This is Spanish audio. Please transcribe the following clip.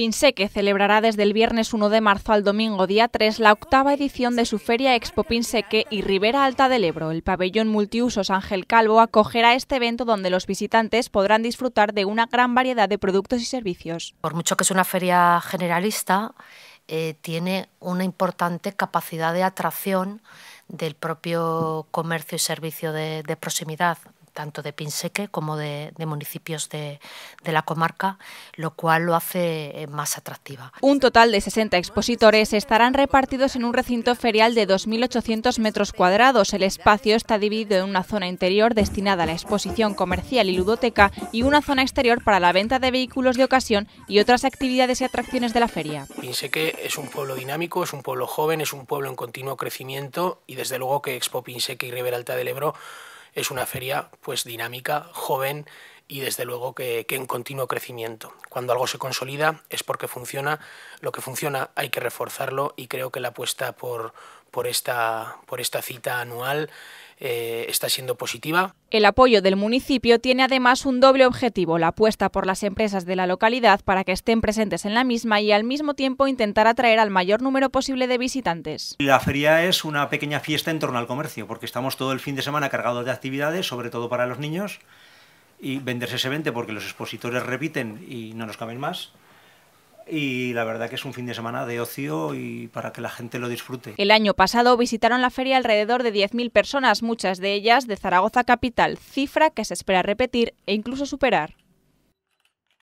Pinseque celebrará desde el viernes 1 de marzo al domingo día 3 la octava edición de su feria Expo Pinseque y Ribera Alta del Ebro. El pabellón multiusos Ángel Calvo acogerá este evento donde los visitantes podrán disfrutar de una gran variedad de productos y servicios. Por mucho que es una feria generalista, eh, tiene una importante capacidad de atracción del propio comercio y servicio de proximidad tanto de Pinseque como de, municipios de, la comarca, lo cual lo hace eh, más atractiva. Un total de 60 expositores estarán repartidos en un recinto ferial de 2.800 metros cuadrados. El espacio está dividido en una zona interior destinada a la exposición comercial y ludoteca y una zona exterior para la venta de vehículos de ocasión y otras actividades y atracciones de la feria. Pinseque es un pueblo dinámico, es un pueblo joven, es un pueblo en continuo crecimiento y desde luego que Expo Pinseque y Ribera Alta del Ebro es una feria pues dinámica, joven y desde luego que, que, en continuo crecimiento. Cuando algo se consolida es porque funciona, lo que funciona hay que reforzarlo y creo que la apuesta por, por esta, cita anual eh, está siendo positiva. El apoyo del municipio tiene además un doble objetivo, la apuesta por las empresas de la localidad para que estén presentes en la misma y al mismo tiempo intentar atraer al mayor número posible de visitantes. La feria es una pequeña fiesta en torno al comercio, porque estamos todo el fin de semana cargados de actividades, sobre todo para los niños, y venderse se vende porque los expositores repiten y no nos caben más y la verdad que es un fin de semana de ocio y para que la gente lo disfrute. El año pasado visitaron la feria alrededor de 10.000 personas, muchas de ellas de Zaragoza Capital, cifra que se espera repetir e incluso superar.